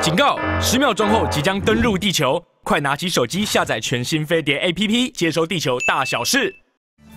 警告！十秒钟后即将登陆地球，快拿起手机下载全新飞碟 APP，接收地球大小事。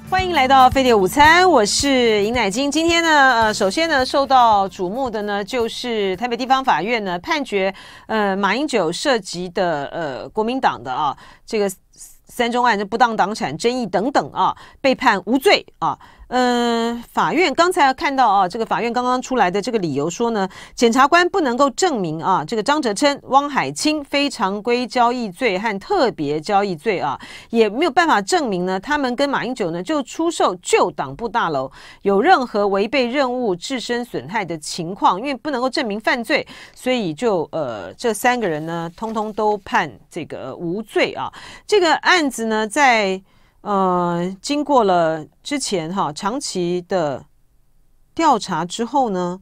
欢迎来到飞碟午餐，我是尹乃金。今天呢，呃，首先呢，受到瞩目的呢，就是台北地方法院呢判决，呃，马英九涉及的呃国民党的啊这个三中案的不当党产争议等等啊，被判无罪啊。嗯，法院刚才要看到啊，这个法院刚刚出来的这个理由说呢，检察官不能够证明啊，这个张哲琛、汪海清非常规交易罪和特别交易罪啊，也没有办法证明呢，他们跟马英九呢就出售旧党部大楼有任何违背任务、自身损害的情况，因为不能够证明犯罪，所以就呃，这三个人呢，通通都判这个无罪啊。这个案子呢，在。呃，经过了之前哈长期的调查之后呢，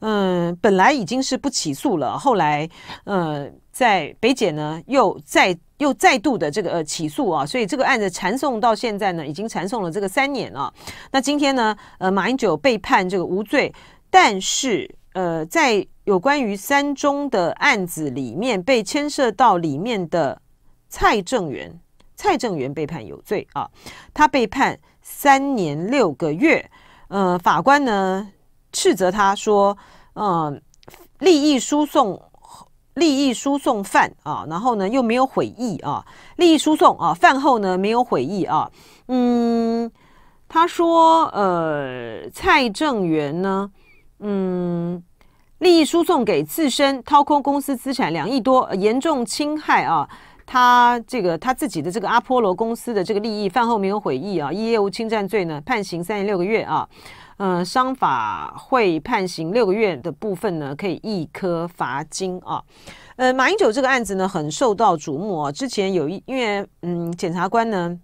嗯，本来已经是不起诉了，后来呃，在北检呢又再又再度的这个呃起诉啊，所以这个案子缠送到现在呢，已经缠送了这个三年了。那今天呢，呃，马英九被判这个无罪，但是呃，在有关于三中的案子里面被牵涉到里面的蔡正元。蔡正元被判有罪啊，他被判三年六个月。呃，法官呢斥责他说：“嗯，利益输送，利益输送犯啊，然后呢又没有悔意啊，利益输送啊，犯后呢没有悔意啊。”嗯，他说：“呃，蔡正元呢，嗯，利益输送给自身，掏空公司资产两亿多，严重侵害啊。”他这个他自己的这个阿波罗公司的这个利益，饭后没有悔意啊，以业务侵占罪呢判刑三年六个月啊，呃，商法会判刑六个月的部分呢可以一科罚金啊，呃，马英九这个案子呢很受到瞩目啊，之前有一因为嗯检察官呢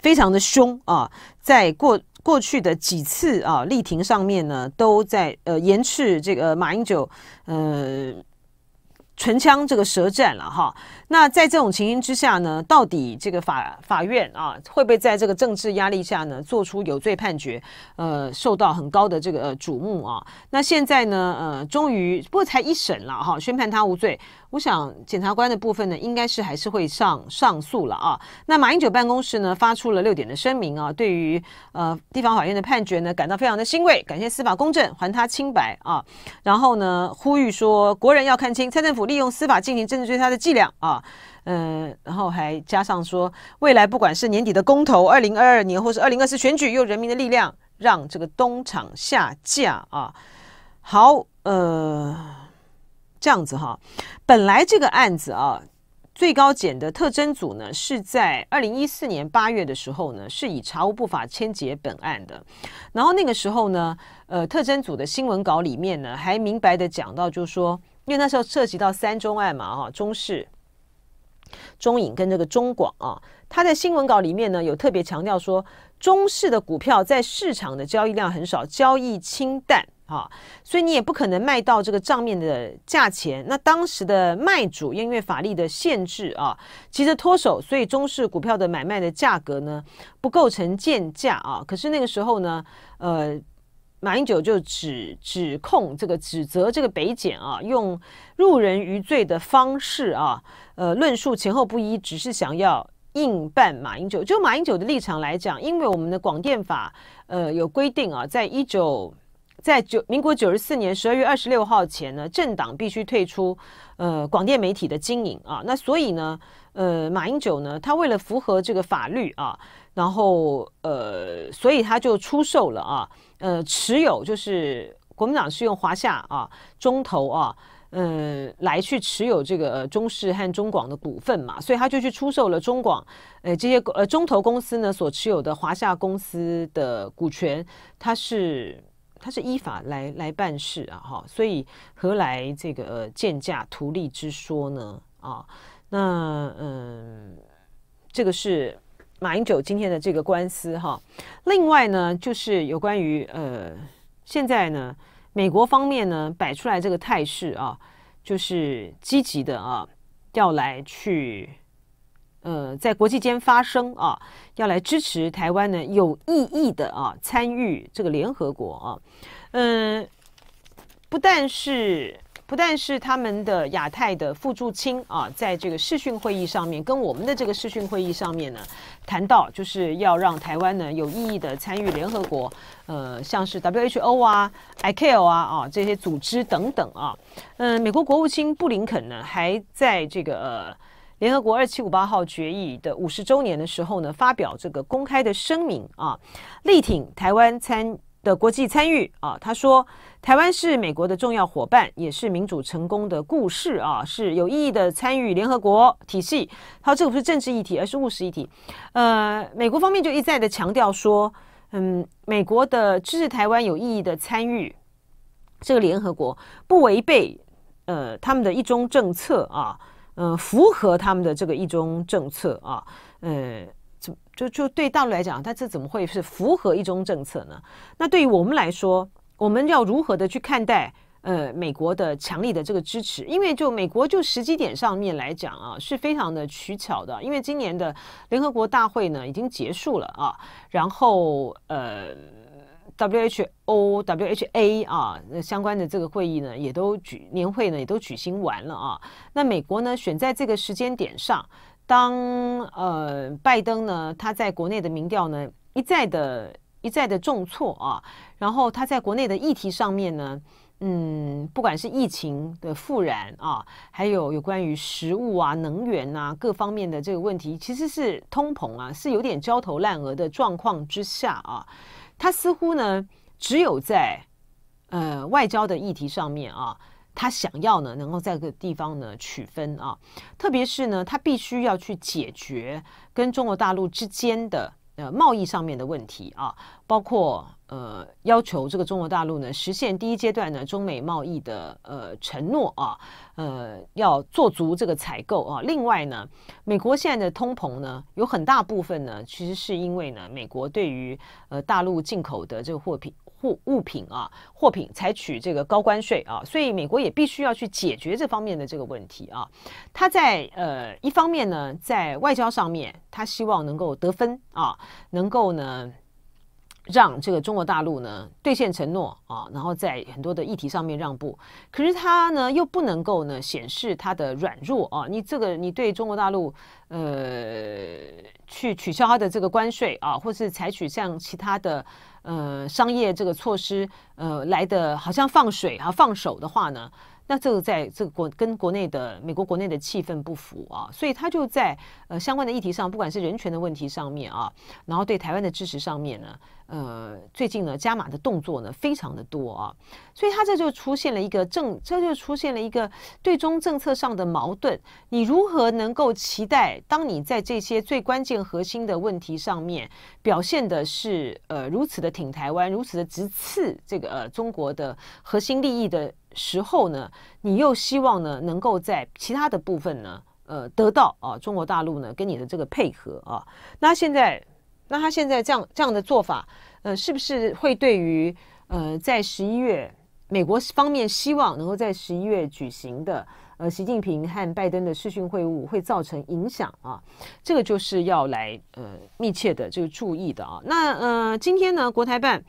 非常的凶啊，在过过去的几次啊力庭上面呢都在呃延迟这个马英九呃。唇枪这个舌战了哈，那在这种情形之下呢，到底这个法法院啊会不会在这个政治压力下呢做出有罪判决？呃，受到很高的这个瞩目啊。那现在呢，呃，终于不过才一审了哈，宣判他无罪。我想检察官的部分呢，应该是还是会上上诉了啊。那马英九办公室呢发出了六点的声明啊，对于呃地方法院的判决呢感到非常的欣慰，感谢司法公正，还他清白啊。然后呢呼吁说国人要看清，蔡政府利用司法进行政治追他的伎俩啊。嗯，然后还加上说未来不管是年底的公投，二零二二年或是二零二四选举，用人民的力量让这个东厂下架啊。好，呃。这样子哈，本来这个案子啊，最高检的特侦组呢是在二零一四年八月的时候呢，是以查无不法牵结本案的。然后那个时候呢，呃，特侦组的新闻稿里面呢，还明白的讲到，就是说，因为那时候涉及到三中案嘛啊，中视、中影跟这个中广啊，他在新闻稿里面呢有特别强调说，中视的股票在市场的交易量很少，交易清淡。啊，所以你也不可能卖到这个账面的价钱。那当时的卖主因为法律的限制啊，急着脱手，所以中式股票的买卖的价格呢，不构成贱价啊。可是那个时候呢，呃，马英九就指指控这个指责这个北检啊，用入人于罪的方式啊，呃，论述前后不一，只是想要硬办马英九。就马英九的立场来讲，因为我们的广电法呃有规定啊，在一九。在九民国九十四年十二月二十六号前呢，政党必须退出呃广电媒体的经营啊。那所以呢，呃，马英九呢，他为了符合这个法律啊，然后呃，所以他就出售了啊，呃，持有就是国民党是用华夏啊、中投啊，嗯，来去持有这个中视和中广的股份嘛，所以他就去出售了中广，呃这些呃中投公司呢所持有的华夏公司的股权，它是。他是依法来来办事啊，哈，所以何来这个贱价图利之说呢？啊，那嗯，这个是马英九今天的这个官司哈。另外呢，就是有关于呃，现在呢，美国方面呢摆出来这个态势啊，就是积极的啊，要来去。呃，在国际间发声啊，要来支持台湾呢，有意义的啊参与这个联合国啊，嗯，不但是不但是他们的亚太的副驻青啊，在这个视讯会议上面，跟我们的这个视讯会议上面呢，谈到就是要让台湾呢有意义的参与联合国，呃，像是 WHO 啊、IKEO 啊啊这些组织等等啊，嗯，美国国务卿布林肯呢还在这个。联合国二七五八号决议的五十周年的时候呢，发表这个公开的声明啊，力挺台湾参的国际参与啊。他说，台湾是美国的重要伙伴，也是民主成功的故事啊，是有意义的参与联合国体系。他这个不是政治议题，而是务实议题。呃，美国方面就一再的强调说，嗯，美国的支持台湾有意义的参与这个联合国，不违背呃他们的一中政策啊。嗯，符合他们的这个一中政策啊，呃，怎就就对大陆来讲，它这怎么会是符合一中政策呢？那对于我们来说，我们要如何的去看待呃美国的强力的这个支持？因为就美国就时机点上面来讲啊，是非常的取巧的。因为今年的联合国大会呢已经结束了啊，然后呃。WHO、WHA 啊，相关的这个会议呢，也都举年会呢，也都举行完了啊。那美国呢，选在这个时间点上，当呃拜登呢，他在国内的民调呢一再的一再的重挫啊，然后他在国内的议题上面呢，嗯，不管是疫情的复燃啊，还有有关于食物啊、能源啊各方面的这个问题，其实是通膨啊，是有点焦头烂额的状况之下啊。他似乎呢，只有在呃外交的议题上面啊，他想要呢，能够在个地方呢取分啊，特别是呢，他必须要去解决跟中国大陆之间的呃贸易上面的问题啊，包括。呃，要求这个中国大陆呢实现第一阶段呢中美贸易的呃承诺啊，呃要做足这个采购啊。另外呢，美国现在的通膨呢，有很大部分呢，其实是因为呢美国对于呃大陆进口的这个货品、货物品啊、货品采取这个高关税啊，所以美国也必须要去解决这方面的这个问题啊。他在呃一方面呢，在外交上面，他希望能够得分啊，能够呢。让这个中国大陆呢兑现承诺啊，然后在很多的议题上面让步，可是他呢又不能够呢显示他的软弱啊。你这个你对中国大陆呃去取消他的这个关税啊，或是采取像其他的呃商业这个措施呃来的，好像放水啊放手的话呢？那这个在这个国跟国内的美国国内的气氛不符啊，所以他就在呃相关的议题上，不管是人权的问题上面啊，然后对台湾的支持上面呢，呃，最近呢加码的动作呢非常的多啊，所以他这就出现了一个政，这就出现了一个对中政策上的矛盾。你如何能够期待，当你在这些最关键核心的问题上面表现的是呃如此的挺台湾，如此的直刺这个呃中国的核心利益的？时候呢，你又希望呢，能够在其他的部分呢，呃，得到啊，中国大陆呢跟你的这个配合啊。那现在，那他现在这样这样的做法，呃，是不是会对于呃，在十一月美国方面希望能够在十一月举行的呃，习近平和拜登的视讯会晤会造成影响啊？这个就是要来呃，密切的这个注意的啊。那呃，今天呢，国台办。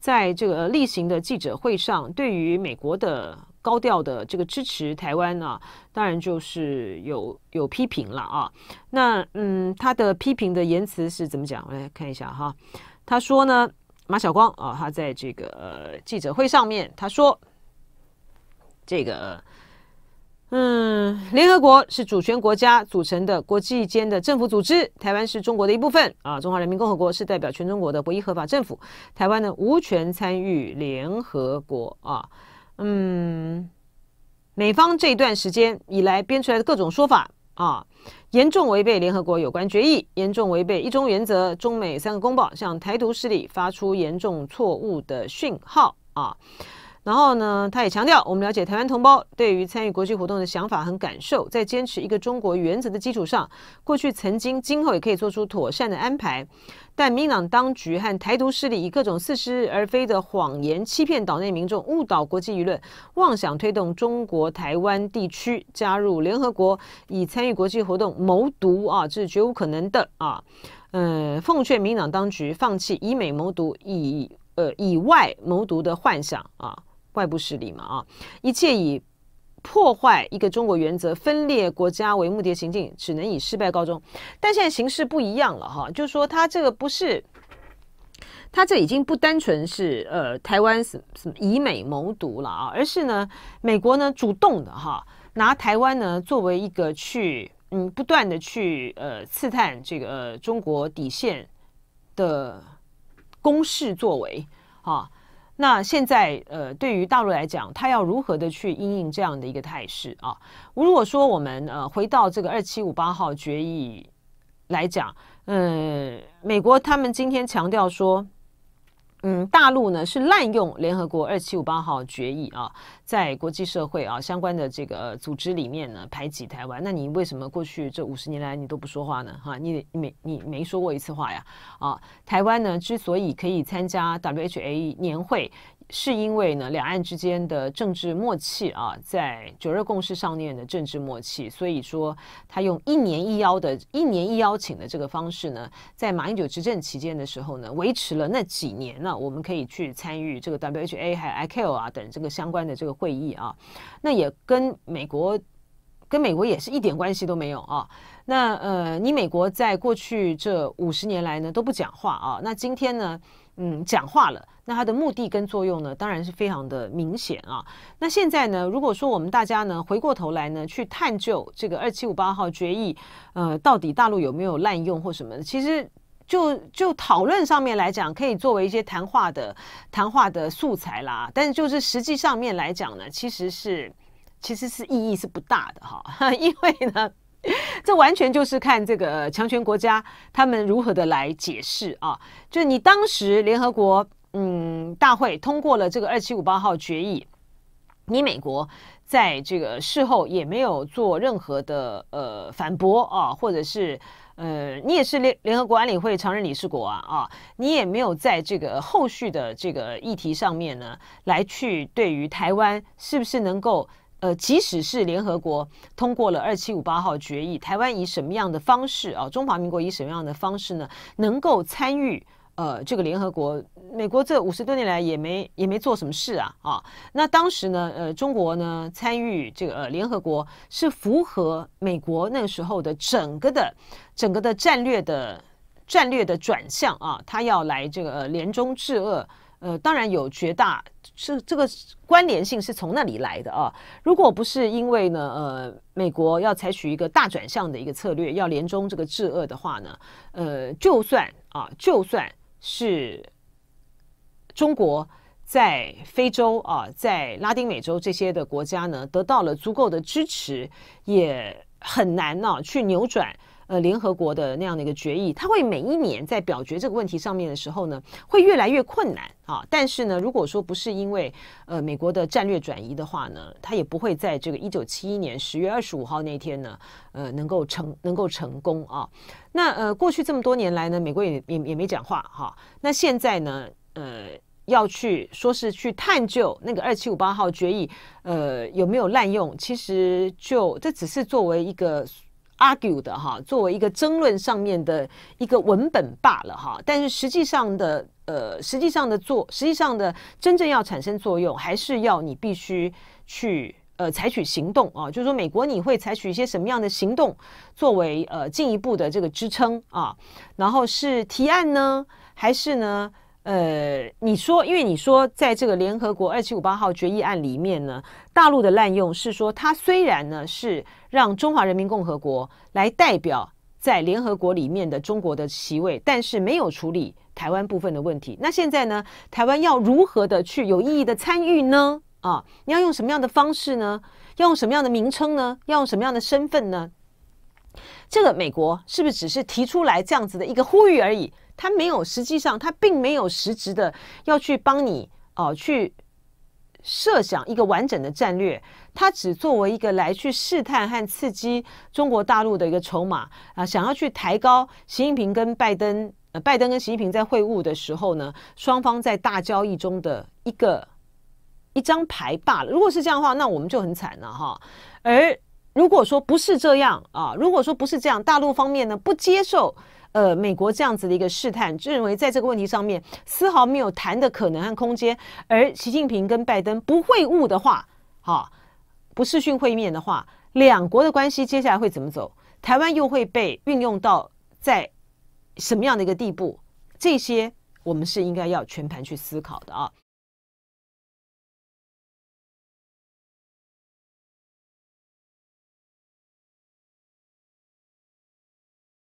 在这个例行的记者会上，对于美国的高调的这个支持台湾啊，当然就是有有批评了啊。那嗯，他的批评的言辞是怎么讲？我来看一下哈。他说呢，马晓光啊，他在这个呃记者会上面，他说这个。嗯，联合国是主权国家组成的国际间的政府组织，台湾是中国的一部分啊，中华人民共和国是代表全中国的唯一合法政府，台湾呢无权参与联合国啊。嗯，美方这一段时间以来编出来的各种说法啊，严重违背联合国有关决议，严重违背“一中”原则，中美三个公报，向台独势力发出严重错误的讯号啊。然后呢，他也强调，我们了解台湾同胞对于参与国际活动的想法和感受，在坚持一个中国原则的基础上，过去曾经、今后也可以做出妥善的安排。但民党当局和台独势力以各种似是而非的谎言欺骗岛内民众，误导国际舆论，妄想推动中国台湾地区加入联合国以参与国际活动谋独啊，这是绝无可能的啊！嗯，奉劝民党当局放弃以美谋独、以呃以外谋独的幻想啊！外部势力嘛，啊，一切以破坏一个中国原则、分裂国家为目的行径，只能以失败告终。但现在形势不一样了，哈，就是说，他这个不是，他这已经不单纯是呃台湾什么以美谋独了啊，而是呢，美国呢主动的哈，拿台湾呢作为一个去嗯不断的去呃刺探这个中国底线的攻势作为啊。那现在，呃，对于大陆来讲，它要如何的去应应这样的一个态势啊？如果说我们呃回到这个二七五八号决议来讲，呃，美国他们今天强调说。嗯，大陆呢是滥用联合国二七五八号决议啊，在国际社会啊相关的这个组织里面呢排挤台湾。那你为什么过去这五十年来你都不说话呢？哈，你没你没说过一次话呀？啊，台湾呢之所以可以参加 W H A 年会。是因为呢，两岸之间的政治默契啊，在九二共识上面的政治默契，所以说他用一年一邀的、一年一邀请的这个方式呢，在马英九执政期间的时候呢，维持了那几年呢，我们可以去参与这个 WHA 还有 i q o 啊等这个相关的这个会议啊，那也跟美国跟美国也是一点关系都没有啊。那呃，你美国在过去这五十年来呢都不讲话啊，那今天呢，嗯，讲话了。那它的目的跟作用呢，当然是非常的明显啊。那现在呢，如果说我们大家呢回过头来呢，去探究这个二七五八号决议，呃，到底大陆有没有滥用或什么？其实就就讨论上面来讲，可以作为一些谈话的谈话的素材啦。但是就是实际上面来讲呢，其实是其实是意义是不大的哈，因为呢，这完全就是看这个强权国家他们如何的来解释啊。就你当时联合国。嗯，大会通过了这个二七五八号决议。你美国在这个事后也没有做任何的呃反驳啊，或者是呃，你也是联联合国安理会常任理事国啊啊，你也没有在这个后续的这个议题上面呢，来去对于台湾是不是能够呃，即使是联合国通过了二七五八号决议，台湾以什么样的方式啊？中华民国以什么样的方式呢？能够参与？呃，这个联合国，美国这五十多年来也没也没做什么事啊，啊，那当时呢，呃，中国呢参与这个联合国是符合美国那个时候的整个的整个的战略的战略的转向啊，他要来这个呃、联中治恶，呃，当然有绝大是这个关联性是从那里来的啊，如果不是因为呢，呃，美国要采取一个大转向的一个策略，要联中这个治恶的话呢，呃，就算啊，就算。是中国在非洲啊，在拉丁美洲这些的国家呢，得到了足够的支持，也很难呢去扭转。呃，联合国的那样的一个决议，它会每一年在表决这个问题上面的时候呢，会越来越困难啊。但是呢，如果说不是因为呃美国的战略转移的话呢，它也不会在这个一九七一年十月二十五号那天呢，呃，能够成能够成功啊。那呃，过去这么多年来呢，美国也也也没讲话哈。那现在呢，呃，要去说是去探究那个二七五八号决议呃有没有滥用，其实就这只是作为一个。a r g u e 的哈，作为一个争论上面的一个文本罢了哈，但是实际上的呃，实际上的作，实际上的真正要产生作用，还是要你必须去呃采取行动啊，就是说美国你会采取一些什么样的行动作为呃进一步的这个支撑啊？然后是提案呢，还是呢？呃，你说，因为你说，在这个联合国二七五八号决议案里面呢，大陆的滥用是说，它虽然呢是让中华人民共和国来代表在联合国里面的中国的席位，但是没有处理台湾部分的问题。那现在呢，台湾要如何的去有意义的参与呢？啊，你要用什么样的方式呢？要用什么样的名称呢？要用什么样的身份呢？这个美国是不是只是提出来这样子的一个呼吁而已？他没有，实际上他并没有实质的要去帮你哦，去设想一个完整的战略。他只作为一个来去试探和刺激中国大陆的一个筹码啊，想要去抬高习近平跟拜登呃，拜登跟习近平在会晤的时候呢，双方在大交易中的一个一张牌罢了。如果是这样的话，那我们就很惨了哈。而如果说不是这样啊，如果说不是这样，大陆方面呢不接受。呃，美国这样子的一个试探，认为在这个问题上面丝毫没有谈的可能和空间。而习近平跟拜登不会晤的话，哈，不视讯会面的话，两国的关系接下来会怎么走？台湾又会被运用到在什么样的一个地步？这些我们是应该要全盘去思考的啊。